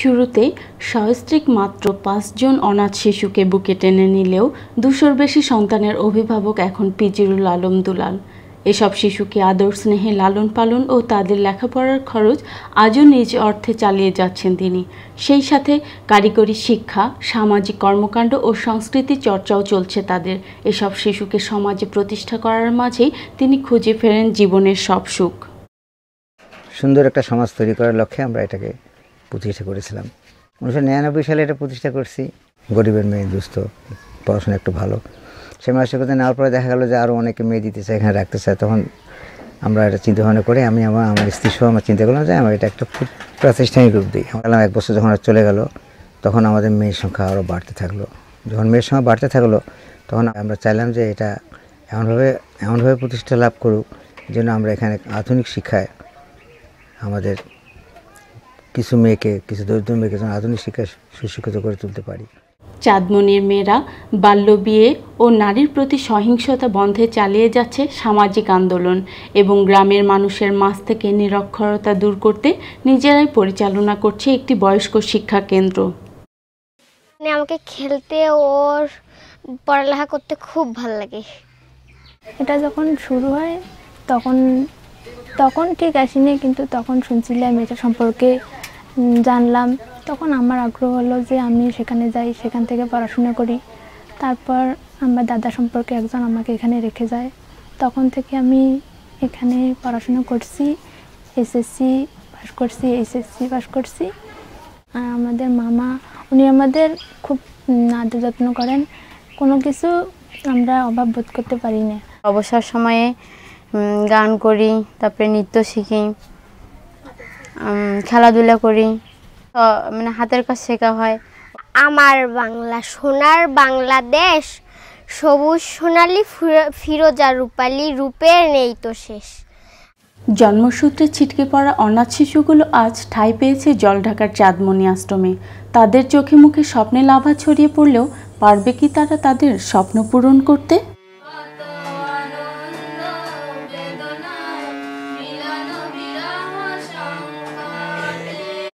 শুরুতে সস্ত্রীক মাত্র পাঁচজন অনাথ শিশুকে বুকে টেনে নিলেও দুশোর বেশি সন্তানের অভিভাবক এখন পিজিরুল আলম দুলাল এসব শিশুকে আদর স্নেহে লালন পালন ও তাদের লেখাপড়ার খরচ আজও নিজ অর্থে চালিয়ে যাচ্ছেন তিনি সেই সাথে কারিগরি শিক্ষা সামাজিক কর্মকাণ্ড ও সংস্কৃতি চর্চাও চলছে তাদের এসব শিশুকে সমাজে প্রতিষ্ঠা করার মাঝেই তিনি খুঁজে ফেরেন জীবনের সব সুখ সুন্দর একটা সমাজ তৈরি করার লক্ষ্যে আমরা এটাকে প্রতিষ্ঠা করেছিলাম উনিশশো নিরানব্বই সালে এটা প্রতিষ্ঠা করছি গরিবের মেয়ে দুস্থ পড়াশোনা একটু ভালো সে কথা নেওয়ার পরে দেখা গেলো যে আরও অনেকে মেয়ে দিতে চায় এখানে রাখতে চায় তখন আমরা এটা চিন্তা ভাবনা করে আমি আমার আমার স্ত্রী সহ আমার চিন্তা করলাম যে আমার এটা একটা প্রাতিষ্ঠানিক রূপ দিই আমরা এক বছর যখন চলে গেল তখন আমাদের মেয়ের সংখ্যা আরও বাড়তে থাকলো যখন মেয়ের সংখ্যা বাড়তে থাকলো তখন আমরা চাইলাম যে এটা এমনভাবে এমনভাবে প্রতিষ্ঠা লাভ করুক যেন আমরা এখানে আধুনিক শিক্ষায় আমাদের কিছু মেয়েকে কিছু দরিদ্র মেয়েকে যেন আধুনিক শিক্ষা সুশিক্ষিত করে তুলতে পারি চাঁদমনির মেয়েরা বাল্যবিয়ে ও নারীর প্রতি সহিংসতা বন্ধে চালিয়ে যাচ্ছে সামাজিক আন্দোলন এবং গ্রামের মানুষের মাছ থেকে নিরক্ষরতা দূর করতে নিজেরাই পরিচালনা করছে একটি বয়স্ক শিক্ষা কেন্দ্র মানে আমাকে খেলতে ওর পড়ালেখা করতে খুব ভাল লাগে এটা যখন শুরু হয় তখন তখন ঠিক আসিনি কিন্তু তখন শুনছিলাম এটা সম্পর্কে জানলাম তখন আমার আগ্রহ হলো যে আমি সেখানে যাই সেখান থেকে পড়াশোনা করি তারপর আমার দাদা সম্পর্কে একজন আমাকে এখানে রেখে যায় তখন থেকে আমি এখানে পড়াশোনা করছি এসএসসি পাস করছি এইচএসসি পাস করছি আর আমাদের মামা উনি আমাদের খুব আদর যত্ন করেন কোনো কিছু আমরা অভাব বোধ করতে পারি না অবসর সময়ে গান করি তারপরে নৃত্য শিখি খেলাধুলা করি মানে হাতের কাজ শেখা হয় আমার বাংলা সোনার বাংলাদেশ সবুজ সোনালি ফিরোজা রূপালি রূপের নেই তো শেষ জন্মসূত্রে ছিটকে পড়া অনাথ শিশুগুলো আজ ঠাঁই পেয়েছে জল ঢাকার চাঁদমণি আশ্রমে তাদের চোখে মুখে স্বপ্নে লাভা ছড়িয়ে পড়লেও পারবে কি তারা তাদের স্বপ্ন পূরণ করতে